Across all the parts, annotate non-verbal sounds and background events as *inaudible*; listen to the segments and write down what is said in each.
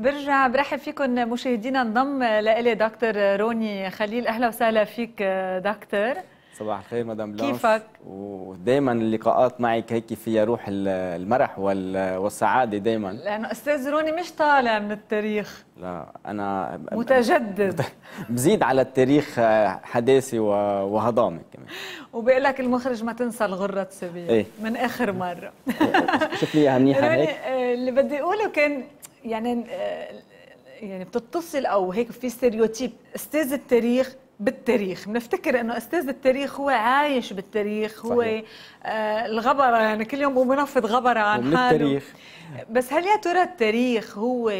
برجع برحب فيكم مشاهدينا انضم لإلي دكتور روني خليل اهلا وسهلا فيك دكتور صباح الخير مدام بلانس كيفك؟ ودائما اللقاءات معك هيك فيها روح المرح والسعاده دائما لانه استاذ روني مش طالع من التاريخ لا انا متجدد بزيد على التاريخ آه، حداثي وهضامي كمان وبقول لك المخرج ما تنسى الغره سبيل ايه؟ من اخر مره *laughs* شوف لي منيحه آه، هيك اللي بدي اقوله كان يعني آه، يعني بتتصل او هيك في ستيريوتيب استاذ التاريخ بالتاريخ بنفتكر انه استاذ التاريخ هو عايش بالتاريخ هو آه الغبره يعني كل يوم بنفض غبره عن حاله بس هل يا ترى التاريخ هو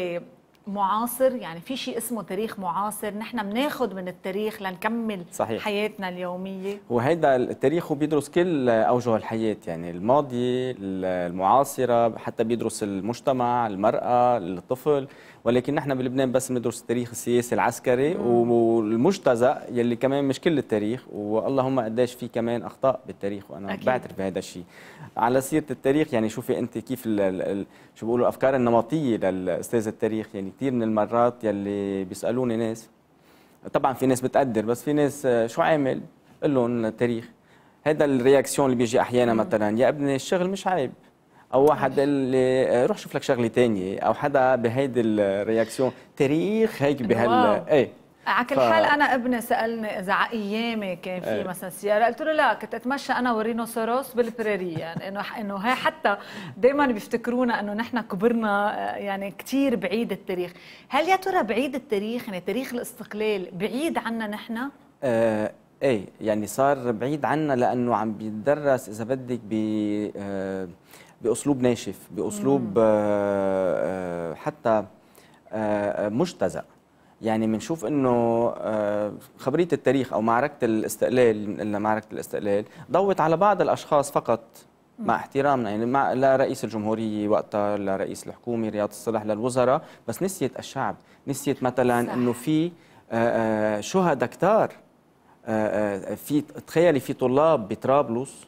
معاصر يعني في شيء اسمه تاريخ معاصر نحن بناخذ من التاريخ لنكمل صحيح. حياتنا اليوميه وهيدا التاريخ بيدرس كل اوجه الحياه يعني الماضي المعاصره حتى بيدرس المجتمع المراه الطفل ولكن نحن بلبنان بس بندرس التاريخ السياسي العسكري والمجتزأ يلي كمان مش كل التاريخ واللهم قديش في كمان اخطاء بالتاريخ وانا أكيد. بعترف بهذا الشيء على سيره التاريخ يعني شوفي انت كيف الـ الـ شو بيقولوا الافكار النمطيه للاستاذ التاريخ يعني كثير من المرات يلي بيسالوني ناس طبعا في ناس بتقدر بس في ناس آه، شو عامل؟ قول لهم تاريخ هذا الرياكسيون اللي بيجي احيانا مثلا يا ابني الشغل مش عيب او واحد قال لي آه، روح شوف لك شغله ثانيه او حدا بهيدي الرياكسيون تاريخ هيك بهال ايه على كل ف... حال انا ابني سالني اذا ايامي كان في ايه. مثلا سياره قلت له لا كنت اتمشى انا والرينوسوروس بالبريري يعني انه انه هي حتى دائما بيفتكرونا انه نحن كبرنا آه، يعني كثير بعيد التاريخ هل يا ترى بعيد التاريخ يعني تاريخ الاستقلال بعيد عنا نحن اه ايه يعني صار بعيد عنا لانه عم بيتدرس اذا بدك ب آه، باسلوب ناشف باسلوب آه، حتى مجتزأ يعني بنشوف انه آه، خبريه التاريخ او معركه الاستقلال معركه الاستقلال ضوت على بعض الاشخاص فقط مع احترامنا يعني مع لرئيس الجمهوريه وقتها لرئيس الحكومه رياض الصلح للوزراء بس نسيت الشعب نسيت مثلا انه في آه، آه، شهداء كتار في تخيلي في طلاب بطرابلس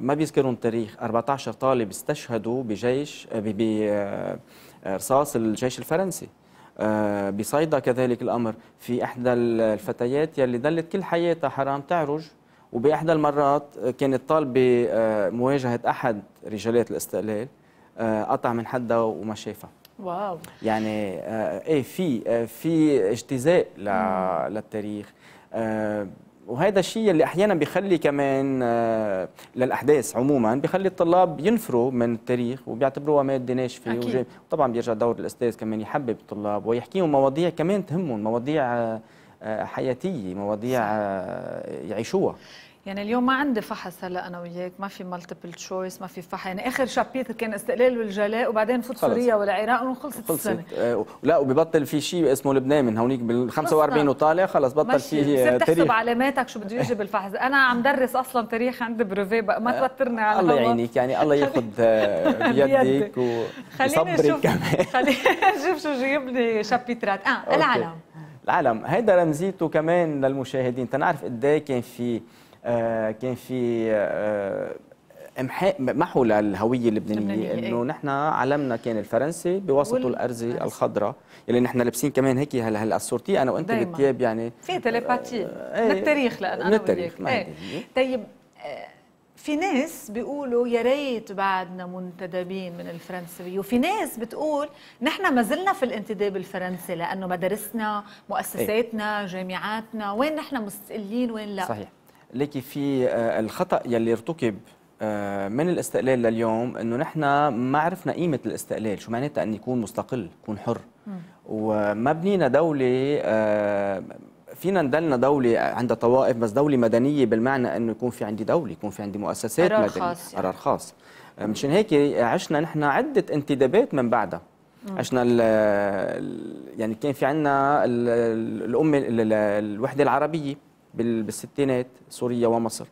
ما بيذكرون التاريخ 14 طالب استشهدوا بجيش برصاص الجيش الفرنسي آه، بصيدا كذلك الأمر في إحدى الفتيات يلي دلت كل حياتها حرام تعرج وبإحدى المرات كانت طالبة آه، مواجهة أحد رجالات الاستقلال آه، قطع من حدها وما شافها واو يعني ايه في في اجتزاء للتاريخ وهذا الشيء اللي احيانا بيخلي كمان آه، للاحداث عموما بيخلي الطلاب ينفروا من التاريخ وبيعتبروها ماده ناشفه طبعا بيرجع دور الاستاذ كمان يحبب الطلاب ويحكيهم مواضيع كمان تهمهم مواضيع آه، آه، حياتيه مواضيع يعيشوها يعني اليوم ما عندي فحص هلا انا وياك ما في مالتيبل تشويس ما في فحص يعني اخر شابيتر كان استقلال والجلاء وبعدين فوت سوريا والعراق وخلصت خلصت السنه آه لا وببطل في شيء اسمه لبنان من هونيك بال 45 وطالع خلص بطل في تاريخ بتحسب علاماتك شو بده يجي بالفحص انا عم درس اصلا تاريخ عندي بروفي بقى ما آه، توترني على الله يعينك يعني الله ياخذ آه، *laughs* بيدك وصبرك كمان *laughs* خليني اشوف شو جايب لي شابيترات اه العلم العلم هيدا رمزيته كمان للمشاهدين تنعرف قد إيه كان في آه، كان في آه، آه، امحاء محو للهويه اللبنانيه انه إيه. نحن علمنا كان الفرنسي بواسطه الارزي الخضراء اللي نحن لابسين كمان هيك هلا هلا انا وانت بالثياب يعني في تليباتي إيه. من التاريخ لان من التاريخ طيب في ناس بيقولوا يا ريت بعدنا منتدبين من الفرنسوي وفي ناس بتقول نحن ما زلنا في الانتداب الفرنسي لانه مدارسنا إيه. مؤسساتنا جامعاتنا وين نحن مستقلين وين لا صحيح لك في آه، الخطا يلي ارتكب آه، من الاستقلال لليوم انه نحن ما عرفنا قيمه الاستقلال شو معناتها ان يكون مستقل يكون حر وما بنينا دوله آه، فينا ندلنا دولة عندها طوائف بس دولة مدنية بالمعنى أنه يكون في عندي دولة يكون في عندي مؤسسات قرار مدنية خاص يعني. قرار خاص مشان هيك عشنا نحن عدة انتدابات من بعدها عشنا ال يعني كان في عندنا الأمة الوحدة العربية بالستينات سوريا ومصر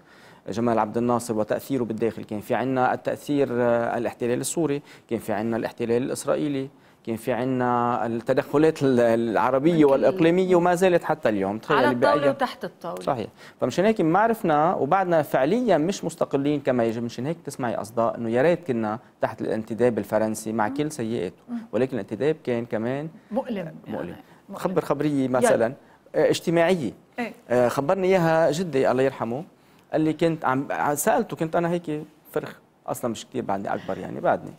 جمال عبد الناصر وتأثيره بالداخل كان في عنا التأثير آه، الاحتلال السوري كان في عنا الاحتلال الإسرائيلي كان في عنا التدخلات العربية والإقليمية وما زالت حتى اليوم تخيل على الطاولة بأي... وتحت الطاولة صحيح فمشان هيك ما عرفنا وبعدنا فعليا مش مستقلين كما يجب مشان هيك تسمعي أصداء أنه يا ريت كنا تحت الانتداب الفرنسي مع كل سيئاته ولكن الانتداب كان كمان مؤلم يعني مؤلم يعني. خبر خبرية مثلا يلا. اجتماعيه أي. آه، خبرني اياها جدي الله يرحمه قال لي كنت عم سالته كنت انا هيك فرخ اصلا مش كثير بعدني اكبر يعني بعدني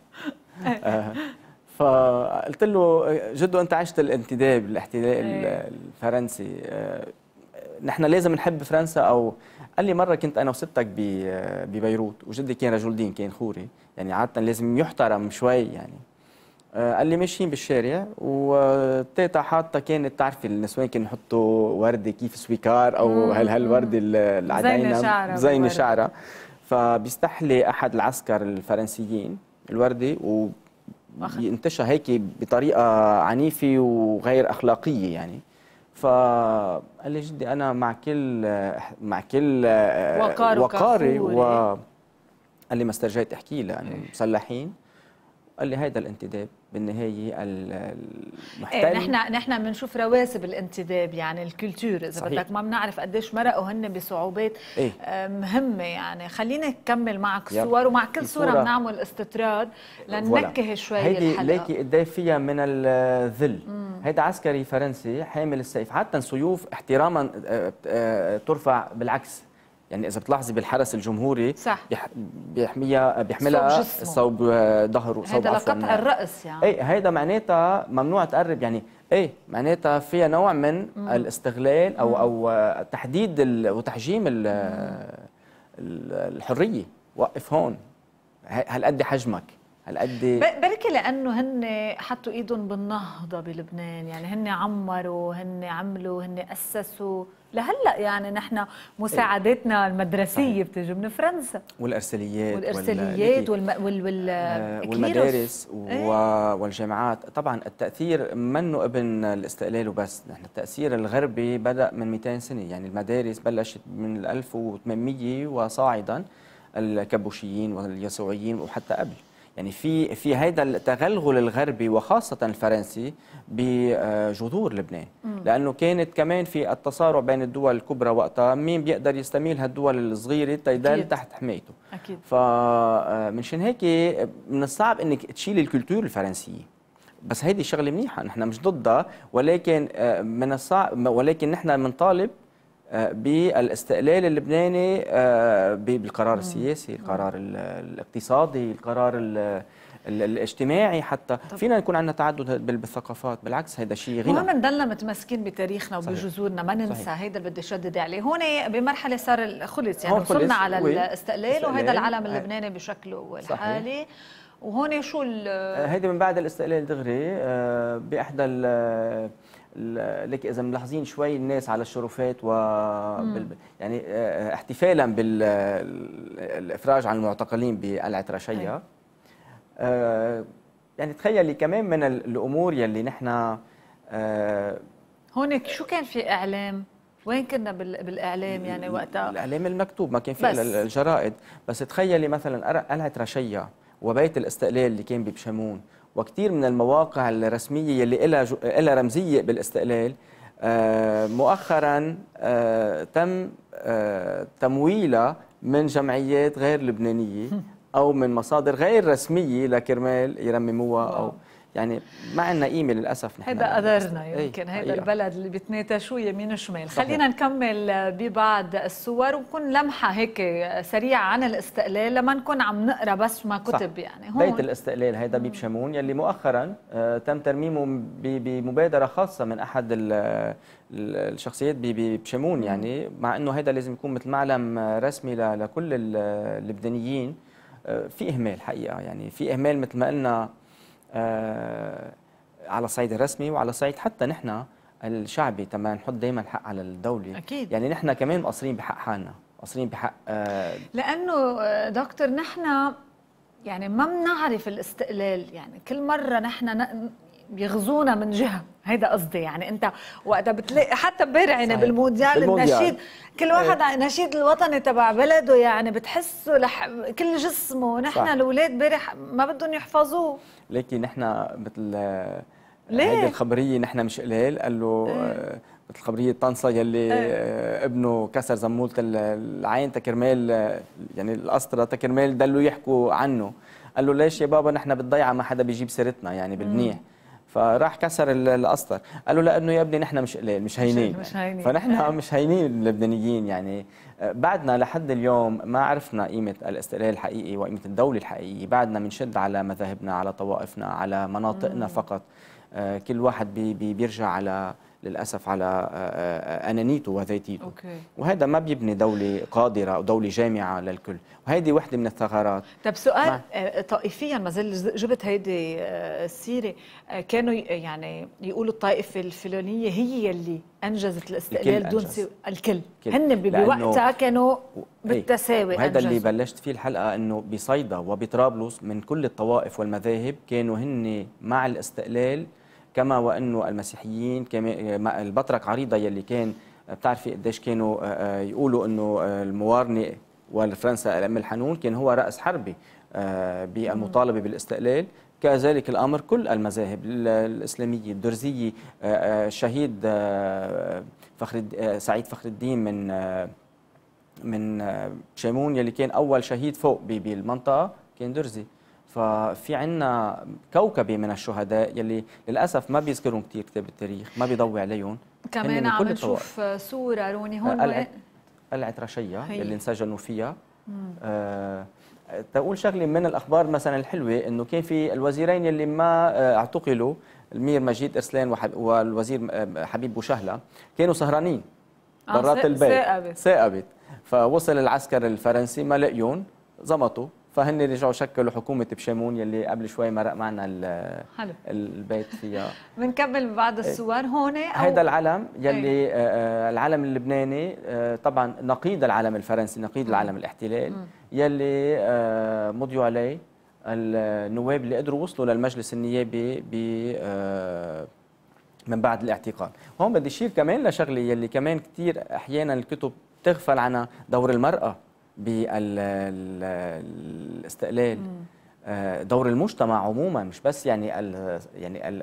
إيه. آه، فقلت له جدو انت عشت الانتداب الاحتلال إيه. الفرنسي آه، نحن لازم نحب فرنسا او قال لي مره كنت انا وستك ببيروت وجدي كان رجل دين كان خوري يعني عاده لازم يحترم شوي يعني قال آه، لي ماشيين بالشارع وتيتا حاطه كانت تعرفي النسوان كانوا يحطوا ورده كيف سويكار او هالورده العداينه زين شعره فبيستحلي احد العسكر الفرنسيين الورده و ينتشها هيك بطريقه عنيفه وغير اخلاقيه يعني فقال لي جدي انا مع كل مع كل آه، وقار وقاري و قال لي ما استرجيت احكي له انه مسلحين قال لي هيدا الانتداب بالنهايه إيه، المحتل إيه نحن نحن بنشوف رواسب الانتداب يعني الكلتور اذا بدك ما بنعرف قديش مرقوا هن بصعوبات إيه؟ مهمه يعني خلينا نكمل معك صور ومع كل صوره بنعمل استطراد لننكه شوي هيدي الحلقه ليكي قديش فيها من الذل هيدا عسكري فرنسي حامل السيف حتى السيوف احتراما آه، آه، ترفع بالعكس يعني اذا بتلاحظي بالحرس الجمهوري صح بيحميها بيحملها صوب ظهره صوب هذا لقطع الراس يعني ايه هيدا معناتها ممنوع تقرب يعني ايه معناتها فيها نوع من مم. الاستغلال او مم. او تحديد وتحجيم الحريه وقف هون هالقد حجمك هالقد بركي لانه هن حطوا ايدهم بالنهضه بلبنان يعني هن عمروا هن عملوا هن اسسوا لهلا يعني نحن إيه. مساعدتنا المدرسيه بتجي من فرنسا والارساليات والارساليات والم... وال... وال... آه والمدارس ايه؟ و... والجامعات طبعا التاثير منه ابن الاستقلال وبس نحن التاثير الغربي بدا من 200 سنه يعني المدارس بلشت من 1800 وصاعدا الكبوشيين واليسوعيين وحتى قبل يعني في في هذا التغلغل الغربي وخاصه الفرنسي بجذور لبنان لانه كانت كمان في التصارع بين الدول الكبرى وقتها مين بيقدر يستميل هالدول الصغيره تيضل تحت حمايته اكيد فمنشان آه، هيك من الصعب انك تشيل الكولتور الفرنسيه بس هيدي شغله منيحه نحن مش ضدها ولكن آه، من الصعب ولكن نحن بنطالب آه، بالاستقلال اللبناني آه، بالقرار السياسي القرار الاقتصادي القرار الاجتماعي حتى طبعا. فينا يكون عندنا تعدد بالثقافات بالعكس هذا شيء غير مهم نضلنا متمسكين بتاريخنا وبجذورنا ما ننسى هيدا اللي بدي شدد عليه هون بمرحله صار خلص يعني وصلنا على الاستقلال وهذا العلم اللبناني بشكله الحالي وهون شو آه، هيدي من بعد الاستقلال دغري باحدى لك اذا ملاحظين شوي الناس على الشرفات و يعني آه، احتفالا بالافراج عن المعتقلين بقلعه رشيا أيوة. آه يعني تخيلي كمان من الامور يلي نحن آه هونك شو كان في اعلام وين كنا بالاعلام يعني وقتها الاعلام المكتوب ما كان في بس. الجرائد بس تخيلي مثلا قلعه رشيا وبيت الاستقلال اللي كان ببشمون وكثير من المواقع الرسميه اللي لها جو... رمزيه بالاستقلال آه، مؤخرا آه، تم آه، تمويلها من جمعيات غير لبنانيه او من مصادر غير رسميه لكرمال يرمموها او يعني ما عندنا قيمه للاسف نحن هذا يعني قدرنا إيه، يمكن هذا البلد اللي شو يمين وشمال خلينا نكمل ببعض الصور ونكون لمحه هيك سريعه عن الاستقلال لما نكون عم نقرا بس ما كتب صح. يعني هون بيت الاستقلال هيدا بيبشمون يلي مؤخرا آه، تم ترميمه بمبادره خاصه من احد الشخصيات بشمون يعني مع انه هيدا لازم يكون مثل معلم رسمي لكل اللبنانيين آه، في اهمال حقيقه يعني في اهمال مثل ما قلنا آه، على الصعيد الرسمي وعلى الصعيد حتى نحن الشعبي تما نحط دائما حق على الدوله أكيد. يعني نحن كمان مقصرين بحق حالنا مقصرين بحق آه لانه آه، دكتور نحن يعني ما بنعرف الاستقلال يعني كل مره نحن بيغزونا من جهه هيدا قصدي يعني انت وقتها بتلاقي حتى امبارح بالمونديال النشيد كل إيه. واحد ايه. النشيد الوطني تبع بلده يعني بتحسه لح... كل جسمه نحن الاولاد امبارح ما بدهم يحفظوه ليكي نحن مثل ليه؟ هيدي الخبريه نحن مش قليل قال له ايه؟ مثل آه، خبريه طنسا يلي ايه؟ ابنه كسر زموله العين تكرمال يعني القسطره تكرمال دلوا يحكوا عنه قال له ليش يا بابا نحن بالضيعه ما حدا بيجيب سيرتنا يعني بالمنيح فراح كسر القسطر قالوا لانه يا ابني نحن مش قليل مش هينين يعني. فنحن آه. مش هينين اللبنانيين يعني بعدنا لحد اليوم ما عرفنا قيمه الاستقلال الحقيقي وقيمه الدوله الحقيقيه بعدنا بنشد على مذاهبنا على طوائفنا على مناطقنا فقط آه، كل واحد بي بيرجع على للأسف على آه، آه، آه، أنانيته وذاتيته أوكي. وهذا ما بيبني دولة قادرة أو دولة جامعة للكل وهيدي وحدة من الثغرات طب سؤال طائفيا ما زال جبت هيدي السيرة كانوا يعني يقولوا الطائفة الفلانية هي اللي أنجزت الاستقلال دون سوى الكل, الكل. هن بوقتها كانوا إيه. بالتساوي وهذا اللي بلشت فيه الحلقة أنه بصيدا وبطرابلس من كل الطوائف والمذاهب كانوا هن مع الاستقلال كما وانه المسيحيين كما البطرك عريضه يلي كان بتعرفي قديش كانوا آه، آه، يقولوا انه الموارنه والفرنسا الام الحنون كان هو راس حربي آه، بالمطالبه بالاستقلال كذلك الامر كل المذاهب الاسلاميه الدرزيه الشهيد فخر سعيد فخر الدين من من شامون يلي كان اول شهيد فوق بالمنطقه كان درزي ففي عنا كوكبه من الشهداء يلي للاسف ما بيذكرهم كثير كتاب التاريخ ما بيضوي عليهم كمان عم نشوف صوره روني هون قلعه قلعه رشية هي. اللي انسجنوا فيها آه تقول شغله من الاخبار مثلا الحلوه انه كان في الوزيرين اللي ما آه، اعتقلوا المير مجيد ارسلان والوزير آه، حبيب بوشهله كانوا سهرانين آه، برات البيت ثاقبت ثاقبت فوصل العسكر الفرنسي ما لقيون زمطوا فهن رجعوا شكلوا حكومه بشامون يلي قبل شوي مرق معنا حلو. البيت فيها *laughs* بنكمل بعض الصور إيه. هون أو... هيدا العلم يلي إيه. آه،, آه العلم اللبناني آه طبعا نقيض العلم الفرنسي نقيض العلم الاحتلال يلي آه مضيوا عليه النواب اللي قدروا وصلوا للمجلس النيابي ب آه، من بعد الاعتقال هون بدي اشير كمان لشغله يلي كمان كثير احيانا الكتب تغفل عن دور المراه بالاستقلال آه، دور المجتمع عموما مش بس يعني الـ يعني الـ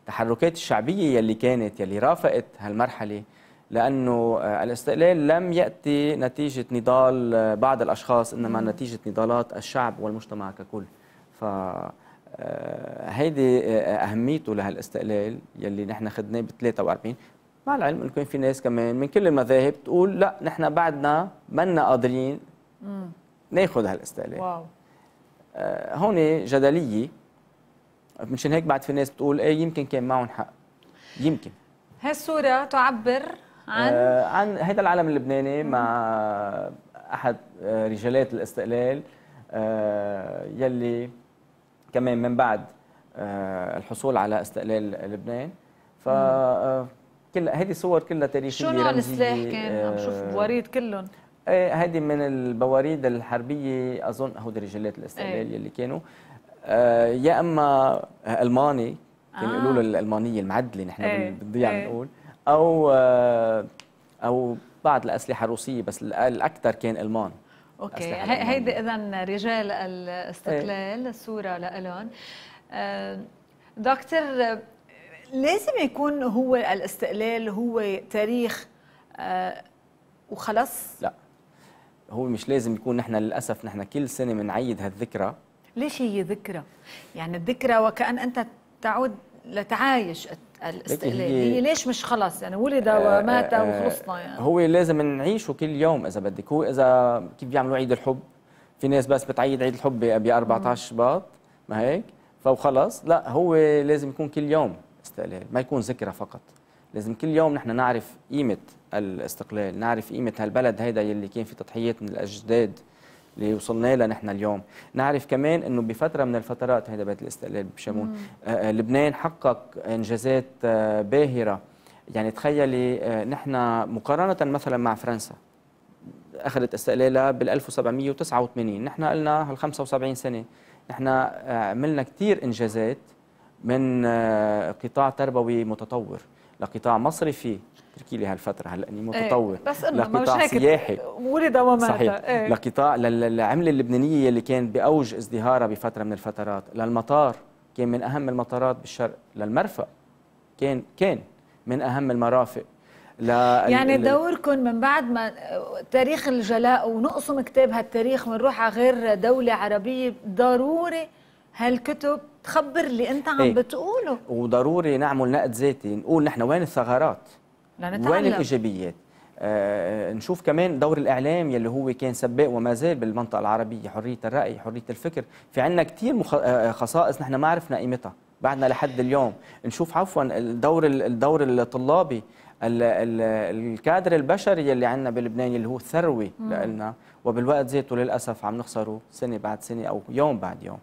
التحركات الشعبيه يلي كانت يلي رافقت هالمرحله لانه آه، الاستقلال لم ياتي نتيجه نضال آه، بعض الاشخاص انما نتيجه نضالات الشعب والمجتمع ككل ف هيدي اهميته لهالاستقلال يلي نحن خدناه ب 43 مع العلم انه كان في ناس كمان من كل المذاهب تقول لا نحن بعدنا منا قادرين ناخذ هالاستقلال واو آه هون جدليه مشان هيك بعد في ناس بتقول ايه يمكن كان معهم حق يمكن هالصوره تعبر عن آه عن هذا العلم اللبناني مع احد آه، رجالات الاستقلال آه يلي كمان من بعد آه، الحصول على استقلال لبنان ف آه، كلها هذه صور كلها تاريخيه شو نوع السلاح كان آه، عم شوف بواريد كلهم آه، هذه من البواريد الحربيه اظن هودي رجالات الاستقلال يلي إيه. كانوا آه، يا اما الماني كانوا يقولوا له الالمانيه المعدله نحن إيه، بنضيع بنقول إيه. او او بعض الاسلحه الروسيه بس الاكثر كان المان اوكي هيدي اذا رجال الاستقلال الصوره لهم دكتور لازم يكون هو الاستقلال هو تاريخ آه وخلص لا هو مش لازم يكون نحن للاسف نحن كل سنه بنعيد هالذكرى ليش هي ذكرى يعني الذكرى وكأن انت تعود لتعايش الاستقلال هي, هي ليش مش خلص يعني ولد آه ومات آه وخلصنا يعني هو لازم نعيشه كل يوم اذا بدك هو اذا كيف بيعملوا عيد الحب في ناس بس بتعيد عيد الحب ب 14 شباط ما هيك فخلص لا هو لازم يكون كل يوم استقلال ما يكون ذكرى فقط لازم كل يوم نحن نعرف قيمة الاستقلال نعرف قيمة هالبلد هيدا يلي كان في تضحيات من الأجداد اللي وصلنا لها نحن اليوم نعرف كمان انه بفتره من الفترات هيدا بيت الاستقلال بشمون آه،, آه لبنان حقق انجازات آه باهره يعني تخيلي آه نحن مقارنه مثلا مع فرنسا اخذت استقلالها بال 1789 نحن قلنا هال 75 سنه نحن آه، عملنا كثير انجازات من آه، قطاع تربوي متطور لقطاع مصرفي تركي لي هالفتره هلا اني إيه، متطور بس انه لقطاع سياحي ولد ومات صحيح ايه لقطاع للعمله اللبنانيه اللي كان باوج ازدهارها بفتره من الفترات للمطار كان من اهم المطارات بالشرق للمرفأ كان كان من اهم المرافق لا يعني دوركم من بعد ما تاريخ الجلاء ونقسم كتاب هالتاريخ ونروح على غير دولة عربية ضروري هالكتب تخبر اللي انت عم ايه؟ بتقوله وضروري نعمل نقد ذاتي نقول نحن وين الثغرات لنتعلم. وين الايجابيات آه،, آه نشوف كمان دور الاعلام يلي هو كان سباق وما زال بالمنطقه العربيه حريه الراي حريه الفكر في عندنا كثير مخ... آه،, آه خصائص نحن ما عرفنا قيمتها بعدنا لحد اليوم نشوف عفوا الدور الدور الطلابي الكادر البشري اللي عندنا بلبنان اللي هو ثروه لنا وبالوقت ذاته للاسف عم نخسره سنه بعد سنه او يوم بعد يوم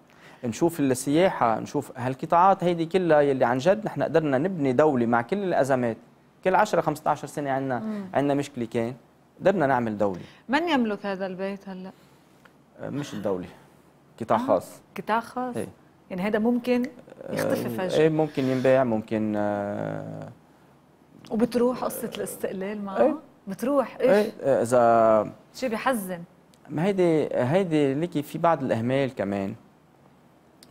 نشوف السياحه نشوف هالقطاعات هيدي كلها يلي عن جد نحن قدرنا نبني دوله مع كل الازمات كل 10 15 سنه عندنا عندنا مشكله كان قدرنا نعمل دوله من يملك هذا البيت هلا أه، مش الدوله قطاع آه، خاص قطاع خاص ايه. يعني هذا ممكن يختفي أه، فجاه ايه ممكن ينباع ممكن آه وبتروح قصه الاستقلال معه ايه. بتروح إيه، ايش ايه اذا شيء بيحزن ما هيدي هيدي ليكي في بعض الاهمال كمان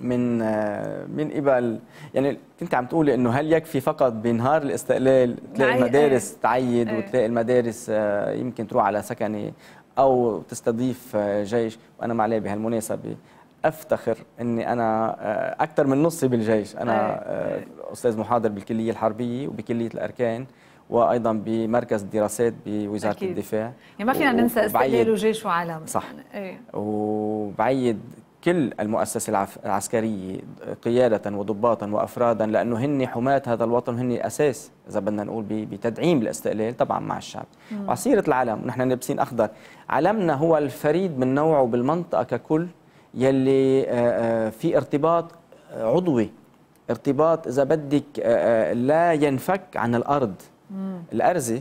من آه، من قبل يعني كنت عم تقولي انه هل يكفي فقط بنهار الاستقلال تلاقي المدارس إيه. تعيد إيه. وتلاقي المدارس آه، يمكن تروح على سكني او تستضيف آه، جيش وانا معلي بهالمناسبه افتخر اني انا اكثر من نصي بالجيش انا إيه. استاذ محاضر بالكليه الحربيه وبكليه الاركان وايضا بمركز الدراسات بوزاره أكيد. الدفاع يعني ما فينا ننسى استقلال وجيش وعالم صح ايه. وبعيد كل المؤسسة العسكرية قيادة وضباطا وأفرادا لأنه هن حماة هذا الوطن هن أساس إذا بدنا نقول بتدعيم الاستقلال طبعا مع الشعب وعصيرة العلم ونحن لابسين أخضر علمنا هو الفريد من نوعه بالمنطقة ككل يلي آه، آه، في ارتباط عضوي ارتباط إذا بدك آه، لا ينفك عن الأرض الأرزة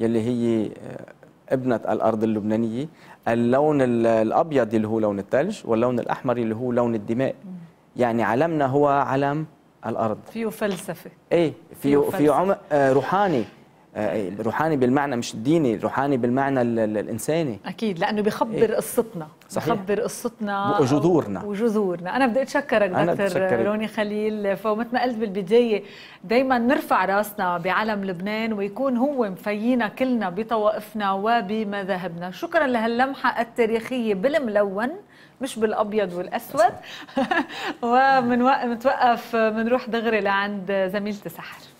يلي هي ابنة الأرض اللبنانية اللون الأبيض اللي هو لون الثلج واللون الأحمر اللي هو لون الدماء يعني علمنا هو علم الأرض فيه فلسفة إيه فيه, فيه, فيه عمق آه، روحاني آه، روحاني بالمعنى مش الديني روحاني بالمعنى الانساني اكيد لانه بخبر إيه. قصتنا صحيح بخبر قصتنا وجذورنا وجذورنا انا بدي اتشكرك دكتور روني خليل فمثل ما قلت بالبدايه دائما نرفع راسنا بعلم لبنان ويكون هو مفيينا كلنا بطوائفنا وبمذاهبنا شكرا لهاللمحه التاريخيه بالملون مش بالابيض والاسود *laughs* ومنوقف بنروح دغري لعند زميلتي سحر